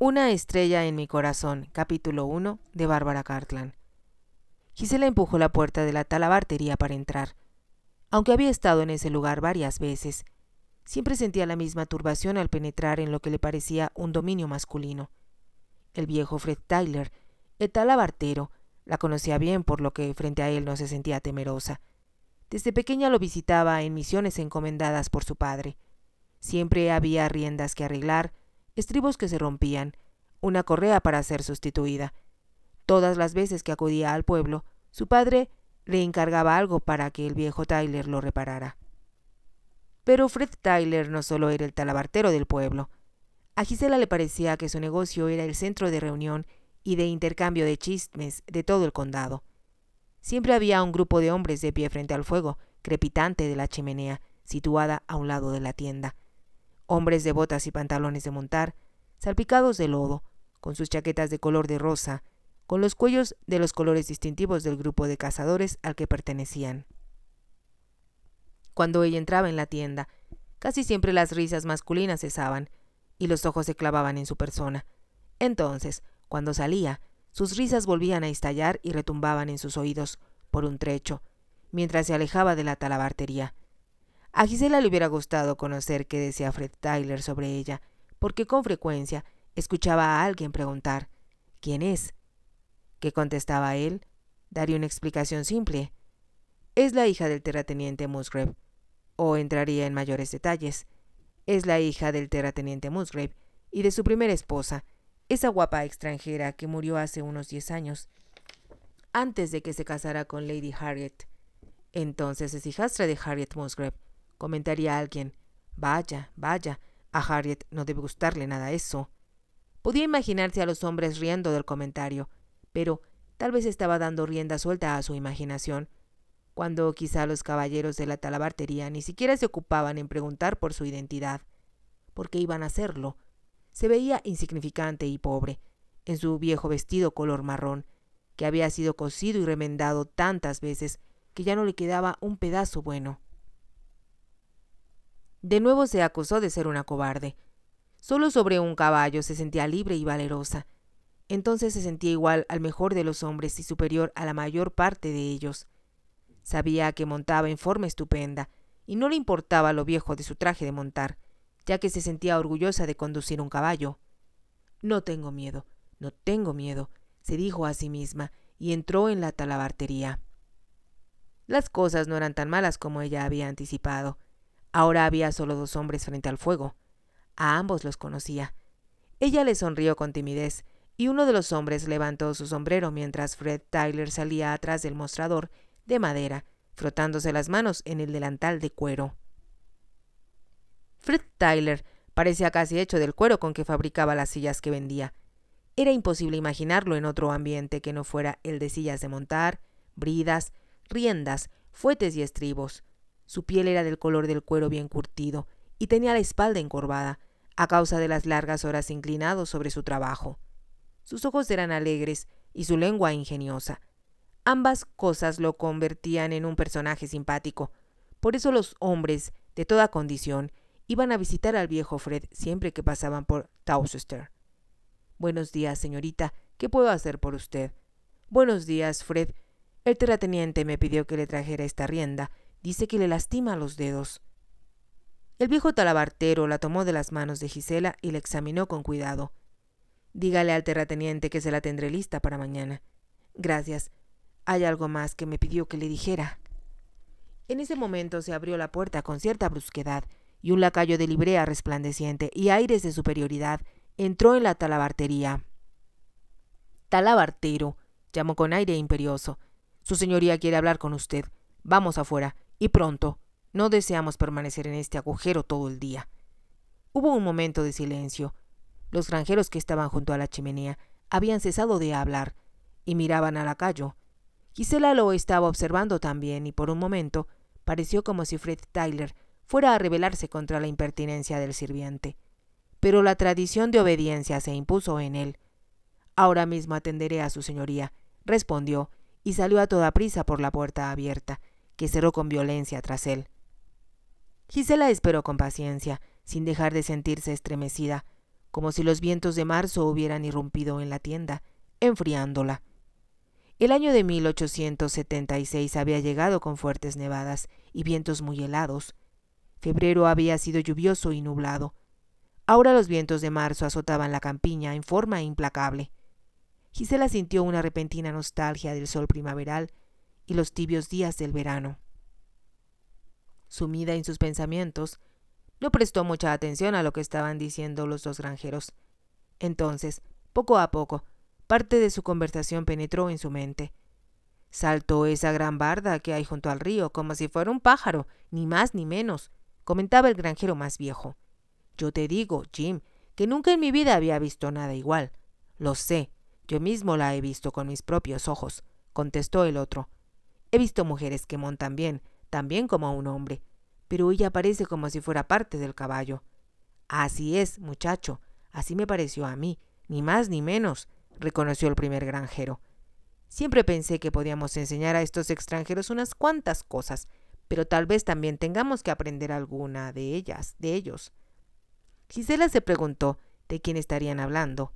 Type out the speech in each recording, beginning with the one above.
Una estrella en mi corazón, capítulo 1, de Bárbara Cartland. Gisela empujó la puerta de la talabartería para entrar. Aunque había estado en ese lugar varias veces, siempre sentía la misma turbación al penetrar en lo que le parecía un dominio masculino. El viejo Fred Tyler, el talabartero, la conocía bien, por lo que frente a él no se sentía temerosa. Desde pequeña lo visitaba en misiones encomendadas por su padre. Siempre había riendas que arreglar, estribos que se rompían, una correa para ser sustituida. Todas las veces que acudía al pueblo, su padre le encargaba algo para que el viejo Tyler lo reparara. Pero Fred Tyler no solo era el talabartero del pueblo. A Gisela le parecía que su negocio era el centro de reunión y de intercambio de chismes de todo el condado. Siempre había un grupo de hombres de pie frente al fuego, crepitante de la chimenea, situada a un lado de la tienda hombres de botas y pantalones de montar, salpicados de lodo, con sus chaquetas de color de rosa, con los cuellos de los colores distintivos del grupo de cazadores al que pertenecían. Cuando ella entraba en la tienda, casi siempre las risas masculinas cesaban y los ojos se clavaban en su persona. Entonces, cuando salía, sus risas volvían a estallar y retumbaban en sus oídos por un trecho, mientras se alejaba de la talabartería. A Gisela le hubiera gustado conocer qué decía Fred Tyler sobre ella, porque con frecuencia escuchaba a alguien preguntar ¿Quién es? ¿Qué contestaba él? Daría una explicación simple. Es la hija del terrateniente Musgrave. O entraría en mayores detalles. Es la hija del terrateniente Musgrave y de su primera esposa, esa guapa extranjera que murió hace unos diez años, antes de que se casara con Lady Harriet. Entonces es hijastra de Harriet Musgrave, comentaría alguien. Vaya, vaya, a Harriet no debe gustarle nada eso. Podía imaginarse a los hombres riendo del comentario, pero tal vez estaba dando rienda suelta a su imaginación, cuando quizá los caballeros de la talabartería ni siquiera se ocupaban en preguntar por su identidad. ¿Por qué iban a hacerlo? Se veía insignificante y pobre, en su viejo vestido color marrón, que había sido cosido y remendado tantas veces que ya no le quedaba un pedazo bueno. De nuevo se acusó de ser una cobarde. Solo sobre un caballo se sentía libre y valerosa. Entonces se sentía igual al mejor de los hombres y superior a la mayor parte de ellos. Sabía que montaba en forma estupenda, y no le importaba lo viejo de su traje de montar, ya que se sentía orgullosa de conducir un caballo. No tengo miedo, no tengo miedo, se dijo a sí misma, y entró en la talabartería. Las cosas no eran tan malas como ella había anticipado. Ahora había solo dos hombres frente al fuego. A ambos los conocía. Ella le sonrió con timidez, y uno de los hombres levantó su sombrero mientras Fred Tyler salía atrás del mostrador de madera, frotándose las manos en el delantal de cuero. Fred Tyler parecía casi hecho del cuero con que fabricaba las sillas que vendía. Era imposible imaginarlo en otro ambiente que no fuera el de sillas de montar, bridas, riendas, fuetes y estribos. Su piel era del color del cuero bien curtido y tenía la espalda encorvada, a causa de las largas horas inclinados sobre su trabajo. Sus ojos eran alegres y su lengua ingeniosa. Ambas cosas lo convertían en un personaje simpático. Por eso los hombres, de toda condición, iban a visitar al viejo Fred siempre que pasaban por Towcester. Buenos días, señorita. ¿Qué puedo hacer por usted? Buenos días, Fred. El terrateniente me pidió que le trajera esta rienda Dice que le lastima los dedos. El viejo talabartero la tomó de las manos de Gisela y la examinó con cuidado. Dígale al terrateniente que se la tendré lista para mañana. Gracias. Hay algo más que me pidió que le dijera. En ese momento se abrió la puerta con cierta brusquedad, y un lacayo de librea resplandeciente y aires de superioridad entró en la talabartería. Talabartero, llamó con aire imperioso. Su señoría quiere hablar con usted. Vamos afuera y pronto. No deseamos permanecer en este agujero todo el día. Hubo un momento de silencio. Los granjeros que estaban junto a la chimenea habían cesado de hablar y miraban a lacayo. Gisela lo estaba observando también y por un momento pareció como si Fred Tyler fuera a rebelarse contra la impertinencia del sirviente. Pero la tradición de obediencia se impuso en él. Ahora mismo atenderé a su señoría, respondió, y salió a toda prisa por la puerta abierta que cerró con violencia tras él. Gisela esperó con paciencia, sin dejar de sentirse estremecida, como si los vientos de marzo hubieran irrumpido en la tienda, enfriándola. El año de 1876 había llegado con fuertes nevadas y vientos muy helados. Febrero había sido lluvioso y nublado. Ahora los vientos de marzo azotaban la campiña en forma implacable. Gisela sintió una repentina nostalgia del sol primaveral y los tibios días del verano. Sumida en sus pensamientos, no prestó mucha atención a lo que estaban diciendo los dos granjeros. Entonces, poco a poco, parte de su conversación penetró en su mente. Saltó esa gran barda que hay junto al río, como si fuera un pájaro, ni más ni menos, comentaba el granjero más viejo. Yo te digo, Jim, que nunca en mi vida había visto nada igual. Lo sé, yo mismo la he visto con mis propios ojos, contestó el otro. He visto mujeres que montan bien, también como a un hombre, pero ella parece como si fuera parte del caballo. Así es, muchacho, así me pareció a mí, ni más ni menos, reconoció el primer granjero. Siempre pensé que podíamos enseñar a estos extranjeros unas cuantas cosas, pero tal vez también tengamos que aprender alguna de ellas, de ellos. Gisela se preguntó de quién estarían hablando.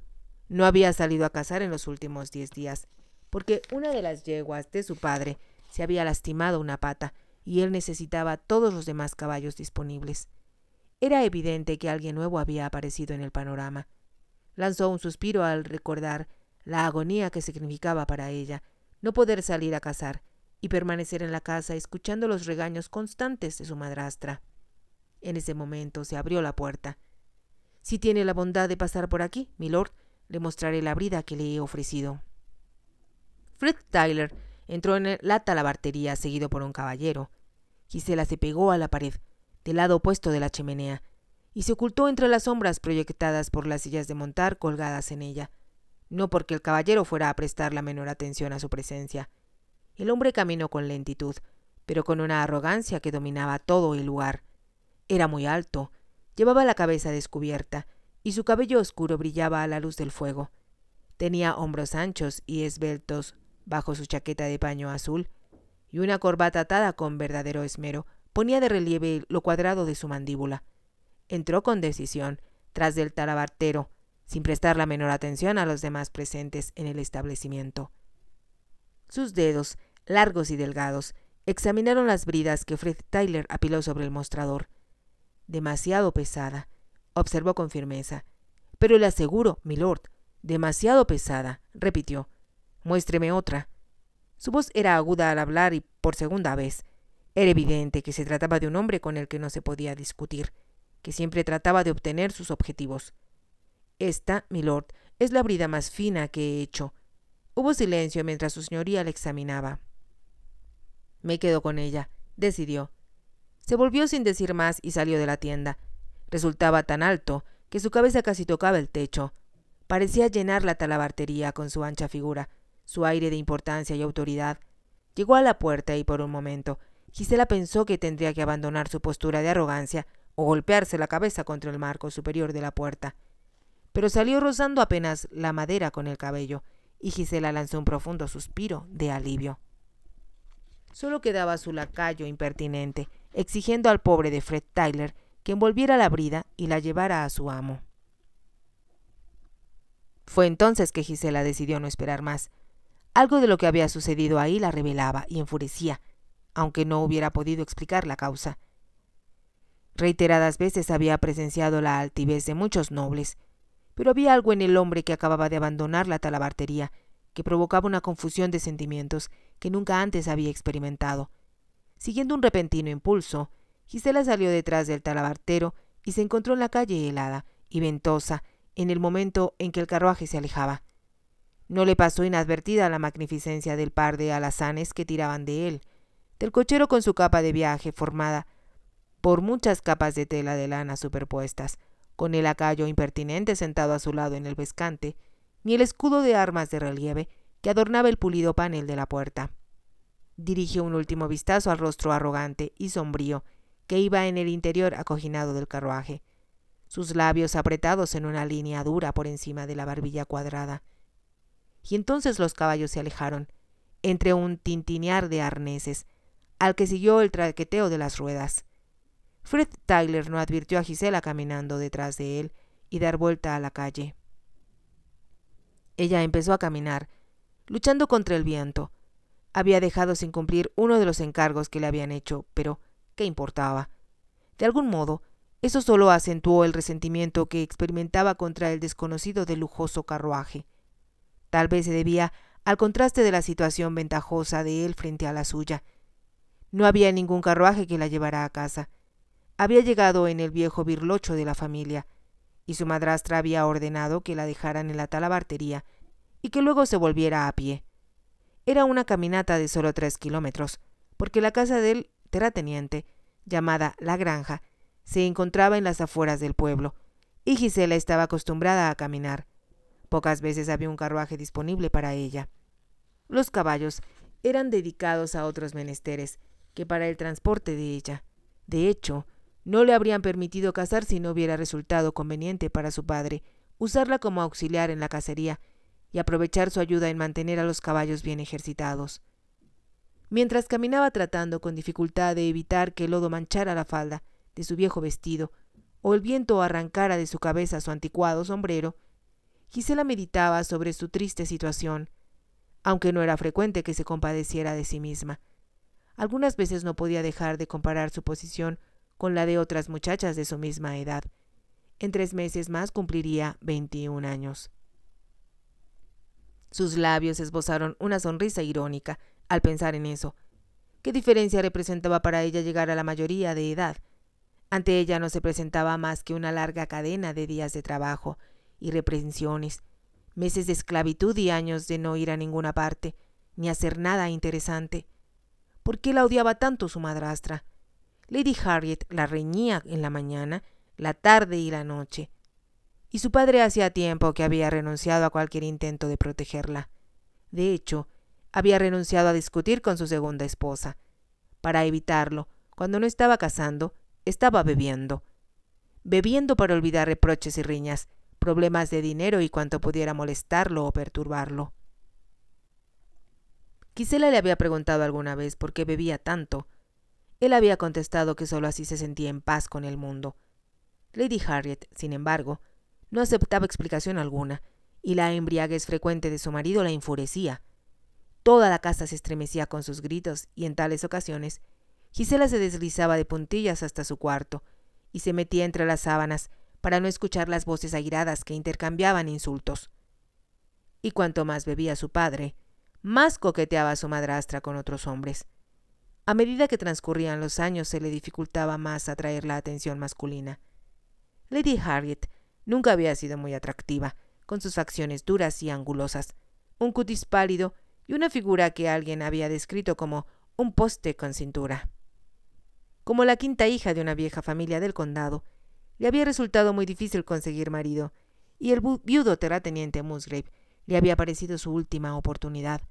No había salido a cazar en los últimos diez días, porque una de las yeguas de su padre se había lastimado una pata y él necesitaba todos los demás caballos disponibles. Era evidente que alguien nuevo había aparecido en el panorama. Lanzó un suspiro al recordar la agonía que significaba para ella no poder salir a cazar y permanecer en la casa escuchando los regaños constantes de su madrastra. En ese momento se abrió la puerta. Si tiene la bondad de pasar por aquí, milord, le mostraré la brida que le he ofrecido. Fred Tyler Entró en la talabartería seguido por un caballero. Gisela se pegó a la pared, del lado opuesto de la chimenea, y se ocultó entre las sombras proyectadas por las sillas de montar colgadas en ella, no porque el caballero fuera a prestar la menor atención a su presencia. El hombre caminó con lentitud, pero con una arrogancia que dominaba todo el lugar. Era muy alto, llevaba la cabeza descubierta, y su cabello oscuro brillaba a la luz del fuego. Tenía hombros anchos y esbeltos, bajo su chaqueta de paño azul y una corbata atada con verdadero esmero, ponía de relieve lo cuadrado de su mandíbula. Entró con decisión, tras del talabartero, sin prestar la menor atención a los demás presentes en el establecimiento. Sus dedos, largos y delgados, examinaron las bridas que Fred Tyler apiló sobre el mostrador. Demasiado pesada, observó con firmeza. Pero le aseguro, milord, demasiado pesada, repitió. Muéstreme otra. Su voz era aguda al hablar y por segunda vez. Era evidente que se trataba de un hombre con el que no se podía discutir, que siempre trataba de obtener sus objetivos. Esta, lord, es la brida más fina que he hecho. Hubo silencio mientras su señoría la examinaba. Me quedo con ella, decidió. Se volvió sin decir más y salió de la tienda. Resultaba tan alto que su cabeza casi tocaba el techo. Parecía llenar la talabartería con su ancha figura su aire de importancia y autoridad. Llegó a la puerta y por un momento Gisela pensó que tendría que abandonar su postura de arrogancia o golpearse la cabeza contra el marco superior de la puerta. Pero salió rozando apenas la madera con el cabello, y Gisela lanzó un profundo suspiro de alivio. Solo quedaba su lacayo impertinente, exigiendo al pobre de Fred Tyler que envolviera la brida y la llevara a su amo. Fue entonces que Gisela decidió no esperar más. Algo de lo que había sucedido ahí la revelaba y enfurecía, aunque no hubiera podido explicar la causa. Reiteradas veces había presenciado la altivez de muchos nobles, pero había algo en el hombre que acababa de abandonar la talabartería que provocaba una confusión de sentimientos que nunca antes había experimentado. Siguiendo un repentino impulso, Gisela salió detrás del talabartero y se encontró en la calle helada y ventosa en el momento en que el carruaje se alejaba. No le pasó inadvertida la magnificencia del par de alazanes que tiraban de él, del cochero con su capa de viaje formada por muchas capas de tela de lana superpuestas, con el acayo impertinente sentado a su lado en el pescante, ni el escudo de armas de relieve que adornaba el pulido panel de la puerta. Dirigió un último vistazo al rostro arrogante y sombrío que iba en el interior acoginado del carruaje, sus labios apretados en una línea dura por encima de la barbilla cuadrada y entonces los caballos se alejaron, entre un tintinear de arneses, al que siguió el traqueteo de las ruedas. Fred Tyler no advirtió a Gisela caminando detrás de él y dar vuelta a la calle. Ella empezó a caminar, luchando contra el viento. Había dejado sin cumplir uno de los encargos que le habían hecho, pero ¿qué importaba? De algún modo, eso solo acentuó el resentimiento que experimentaba contra el desconocido del lujoso carruaje. Tal vez se debía al contraste de la situación ventajosa de él frente a la suya. No había ningún carruaje que la llevara a casa. Había llegado en el viejo birlocho de la familia, y su madrastra había ordenado que la dejaran en la talabartería y que luego se volviera a pie. Era una caminata de solo tres kilómetros, porque la casa del terrateniente, llamada La Granja, se encontraba en las afueras del pueblo, y Gisela estaba acostumbrada a caminar. Pocas veces había un carruaje disponible para ella. Los caballos eran dedicados a otros menesteres que para el transporte de ella. De hecho, no le habrían permitido cazar si no hubiera resultado conveniente para su padre usarla como auxiliar en la cacería y aprovechar su ayuda en mantener a los caballos bien ejercitados. Mientras caminaba tratando con dificultad de evitar que el lodo manchara la falda de su viejo vestido o el viento arrancara de su cabeza su anticuado sombrero, Gisela meditaba sobre su triste situación, aunque no era frecuente que se compadeciera de sí misma. Algunas veces no podía dejar de comparar su posición con la de otras muchachas de su misma edad. En tres meses más cumpliría 21 años. Sus labios esbozaron una sonrisa irónica al pensar en eso. ¿Qué diferencia representaba para ella llegar a la mayoría de edad? Ante ella no se presentaba más que una larga cadena de días de trabajo y reprensiones, meses de esclavitud y años de no ir a ninguna parte, ni hacer nada interesante. ¿Por qué la odiaba tanto su madrastra? Lady Harriet la reñía en la mañana, la tarde y la noche. Y su padre hacía tiempo que había renunciado a cualquier intento de protegerla. De hecho, había renunciado a discutir con su segunda esposa. Para evitarlo, cuando no estaba casando, estaba bebiendo. Bebiendo para olvidar reproches y riñas, problemas de dinero y cuanto pudiera molestarlo o perturbarlo. Gisela le había preguntado alguna vez por qué bebía tanto. Él había contestado que sólo así se sentía en paz con el mundo. Lady Harriet, sin embargo, no aceptaba explicación alguna, y la embriaguez frecuente de su marido la enfurecía. Toda la casa se estremecía con sus gritos, y en tales ocasiones, Gisela se deslizaba de puntillas hasta su cuarto, y se metía entre las sábanas, para no escuchar las voces airadas que intercambiaban insultos. Y cuanto más bebía su padre, más coqueteaba su madrastra con otros hombres. A medida que transcurrían los años se le dificultaba más atraer la atención masculina. Lady Harriet nunca había sido muy atractiva, con sus facciones duras y angulosas, un cutis pálido y una figura que alguien había descrito como un poste con cintura. Como la quinta hija de una vieja familia del condado, le había resultado muy difícil conseguir marido, y el viudo terrateniente Musgrave le había parecido su última oportunidad.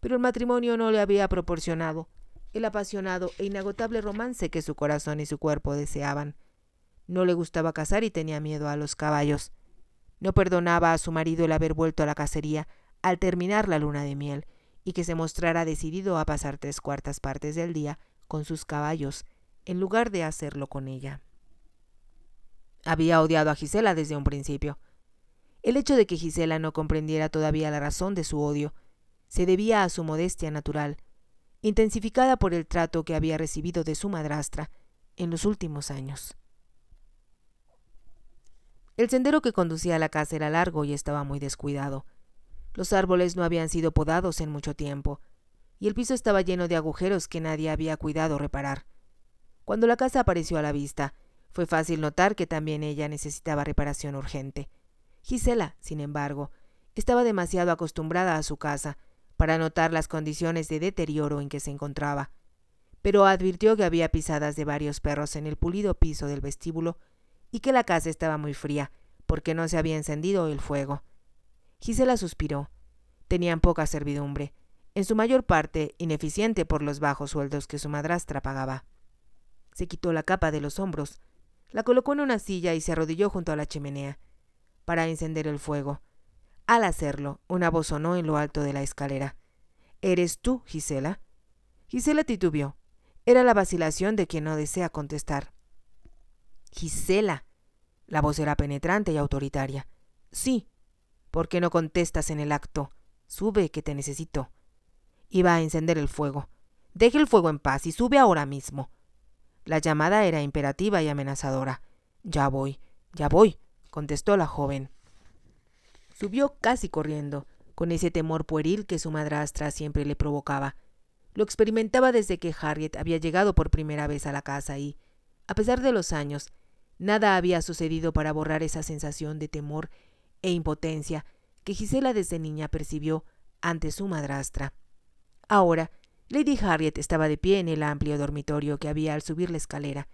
Pero el matrimonio no le había proporcionado el apasionado e inagotable romance que su corazón y su cuerpo deseaban. No le gustaba cazar y tenía miedo a los caballos. No perdonaba a su marido el haber vuelto a la cacería al terminar la luna de miel y que se mostrara decidido a pasar tres cuartas partes del día con sus caballos en lugar de hacerlo con ella. Había odiado a Gisela desde un principio. El hecho de que Gisela no comprendiera todavía la razón de su odio se debía a su modestia natural, intensificada por el trato que había recibido de su madrastra en los últimos años. El sendero que conducía a la casa era largo y estaba muy descuidado. Los árboles no habían sido podados en mucho tiempo, y el piso estaba lleno de agujeros que nadie había cuidado reparar. Cuando la casa apareció a la vista, fue fácil notar que también ella necesitaba reparación urgente. Gisela, sin embargo, estaba demasiado acostumbrada a su casa para notar las condiciones de deterioro en que se encontraba, pero advirtió que había pisadas de varios perros en el pulido piso del vestíbulo y que la casa estaba muy fría porque no se había encendido el fuego. Gisela suspiró. Tenían poca servidumbre, en su mayor parte ineficiente por los bajos sueldos que su madrastra pagaba. Se quitó la capa de los hombros la colocó en una silla y se arrodilló junto a la chimenea para encender el fuego. Al hacerlo, una voz sonó en lo alto de la escalera. ¿Eres tú, Gisela? Gisela titubeó. Era la vacilación de quien no desea contestar. Gisela. La voz era penetrante y autoritaria. Sí. ¿Por qué no contestas en el acto? Sube, que te necesito. Iba a encender el fuego. Deje el fuego en paz y sube ahora mismo. La llamada era imperativa y amenazadora. Ya voy, ya voy, contestó la joven. Subió casi corriendo, con ese temor pueril que su madrastra siempre le provocaba. Lo experimentaba desde que Harriet había llegado por primera vez a la casa y, a pesar de los años, nada había sucedido para borrar esa sensación de temor e impotencia que Gisela desde niña percibió ante su madrastra. Ahora, Lady Harriet estaba de pie en el amplio dormitorio que había al subir la escalera.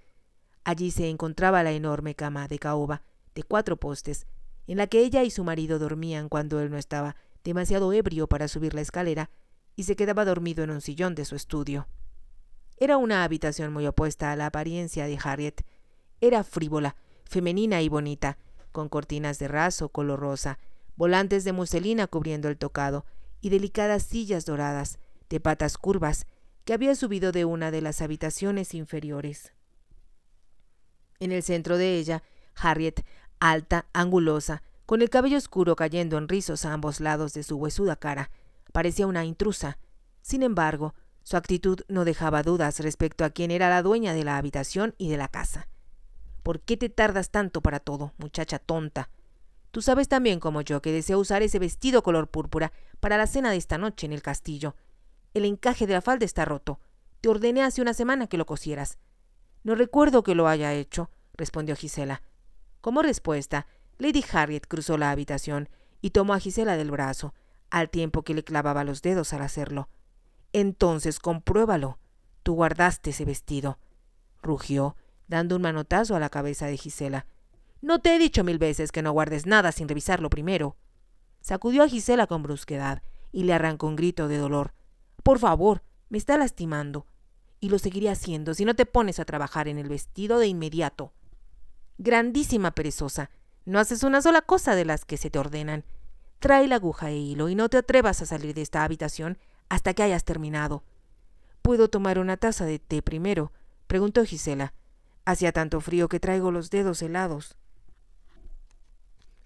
Allí se encontraba la enorme cama de caoba, de cuatro postes, en la que ella y su marido dormían cuando él no estaba demasiado ebrio para subir la escalera y se quedaba dormido en un sillón de su estudio. Era una habitación muy opuesta a la apariencia de Harriet. Era frívola, femenina y bonita, con cortinas de raso color rosa, volantes de muselina cubriendo el tocado y delicadas sillas doradas, de patas curvas, que había subido de una de las habitaciones inferiores. En el centro de ella, Harriet, alta, angulosa, con el cabello oscuro cayendo en rizos a ambos lados de su huesuda cara, parecía una intrusa. Sin embargo, su actitud no dejaba dudas respecto a quién era la dueña de la habitación y de la casa. ¿Por qué te tardas tanto para todo, muchacha tonta? Tú sabes también como yo que deseo usar ese vestido color púrpura para la cena de esta noche en el castillo, el encaje de la falda está roto. Te ordené hace una semana que lo cosieras. No recuerdo que lo haya hecho, respondió Gisela. Como respuesta, Lady Harriet cruzó la habitación y tomó a Gisela del brazo, al tiempo que le clavaba los dedos al hacerlo. Entonces compruébalo. Tú guardaste ese vestido, rugió, dando un manotazo a la cabeza de Gisela. No te he dicho mil veces que no guardes nada sin revisarlo primero. Sacudió a Gisela con brusquedad y le arrancó un grito de dolor. Por favor, me está lastimando. Y lo seguiré haciendo si no te pones a trabajar en el vestido de inmediato. Grandísima perezosa, no haces una sola cosa de las que se te ordenan. Trae la aguja e hilo y no te atrevas a salir de esta habitación hasta que hayas terminado. ¿Puedo tomar una taza de té primero? preguntó Gisela. Hacía tanto frío que traigo los dedos helados.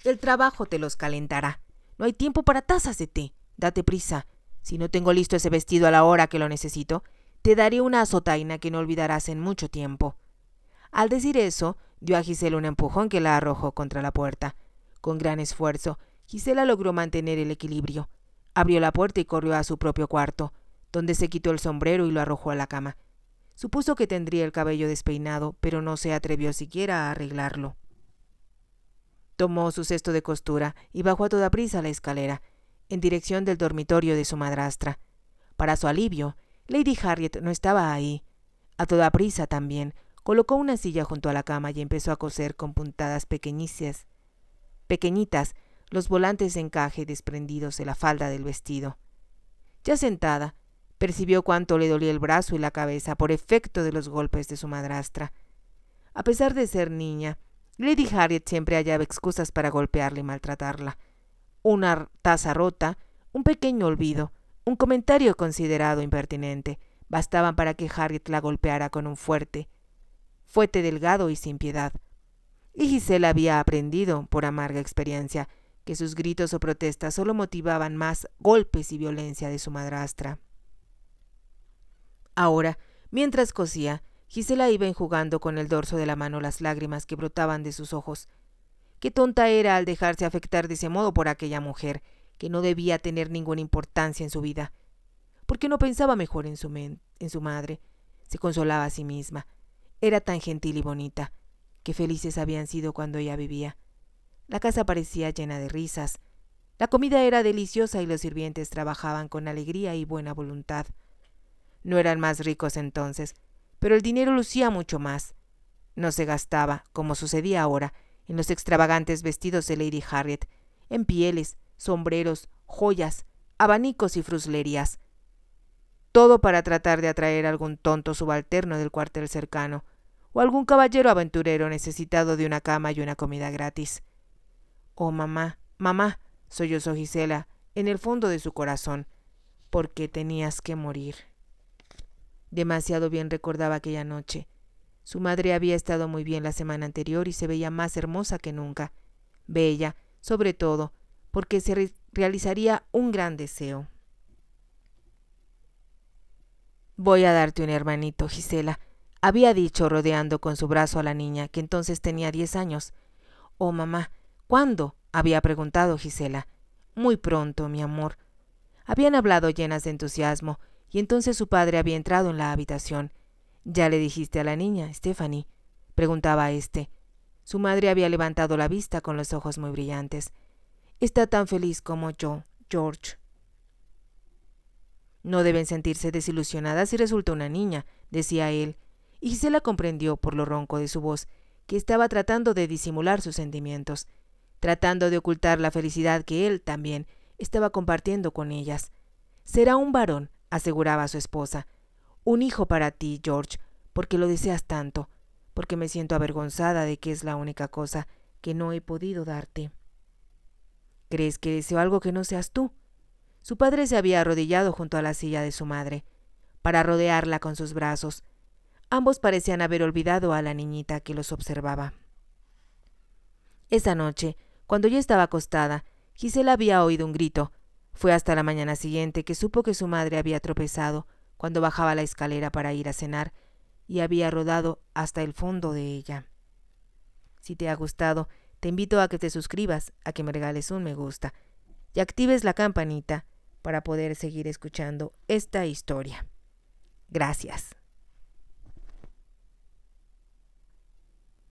El trabajo te los calentará. No hay tiempo para tazas de té. Date prisa. Si no tengo listo ese vestido a la hora que lo necesito, te daré una azotaina que no olvidarás en mucho tiempo. Al decir eso, dio a Gisela un empujón que la arrojó contra la puerta. Con gran esfuerzo, Gisela logró mantener el equilibrio. Abrió la puerta y corrió a su propio cuarto, donde se quitó el sombrero y lo arrojó a la cama. Supuso que tendría el cabello despeinado, pero no se atrevió siquiera a arreglarlo. Tomó su cesto de costura y bajó a toda prisa la escalera en dirección del dormitorio de su madrastra. Para su alivio, Lady Harriet no estaba ahí. A toda prisa también, colocó una silla junto a la cama y empezó a coser con puntadas pequeñicias, pequeñitas, los volantes de encaje desprendidos de la falda del vestido. Ya sentada, percibió cuánto le dolía el brazo y la cabeza por efecto de los golpes de su madrastra. A pesar de ser niña, Lady Harriet siempre hallaba excusas para golpearla y maltratarla una taza rota, un pequeño olvido, un comentario considerado impertinente, bastaban para que Harriet la golpeara con un fuerte fuete delgado y sin piedad. Y Gisela había aprendido, por amarga experiencia, que sus gritos o protestas solo motivaban más golpes y violencia de su madrastra. Ahora, mientras cosía, Gisela iba enjugando con el dorso de la mano las lágrimas que brotaban de sus ojos, Qué tonta era al dejarse afectar de ese modo por aquella mujer, que no debía tener ninguna importancia en su vida. Porque no pensaba mejor en su, en su madre? Se consolaba a sí misma. Era tan gentil y bonita. Qué felices habían sido cuando ella vivía. La casa parecía llena de risas. La comida era deliciosa y los sirvientes trabajaban con alegría y buena voluntad. No eran más ricos entonces, pero el dinero lucía mucho más. No se gastaba, como sucedía ahora, en los extravagantes vestidos de Lady Harriet, en pieles, sombreros, joyas, abanicos y fruslerías. Todo para tratar de atraer a algún tonto subalterno del cuartel cercano, o algún caballero aventurero necesitado de una cama y una comida gratis. Oh, mamá, mamá, sollozó Gisela, en el fondo de su corazón, porque tenías que morir. Demasiado bien recordaba aquella noche, su madre había estado muy bien la semana anterior y se veía más hermosa que nunca. Bella, sobre todo, porque se realizaría un gran deseo. Voy a darte un hermanito, Gisela, había dicho rodeando con su brazo a la niña, que entonces tenía diez años. Oh, mamá, ¿cuándo? había preguntado Gisela. Muy pronto, mi amor. Habían hablado llenas de entusiasmo, y entonces su padre había entrado en la habitación. ¿Ya le dijiste a la niña, Stephanie? preguntaba éste. Su madre había levantado la vista con los ojos muy brillantes. Está tan feliz como yo, George. No deben sentirse desilusionadas si resulta una niña, decía él, y Gisela comprendió por lo ronco de su voz que estaba tratando de disimular sus sentimientos, tratando de ocultar la felicidad que él también estaba compartiendo con ellas. Será un varón, aseguraba su esposa, un hijo para ti, George, porque lo deseas tanto, porque me siento avergonzada de que es la única cosa que no he podido darte. ¿Crees que deseo algo que no seas tú? Su padre se había arrodillado junto a la silla de su madre, para rodearla con sus brazos. Ambos parecían haber olvidado a la niñita que los observaba. Esa noche, cuando yo estaba acostada, Gisela había oído un grito. Fue hasta la mañana siguiente que supo que su madre había tropezado cuando bajaba la escalera para ir a cenar y había rodado hasta el fondo de ella. Si te ha gustado, te invito a que te suscribas, a que me regales un me gusta y actives la campanita para poder seguir escuchando esta historia. Gracias.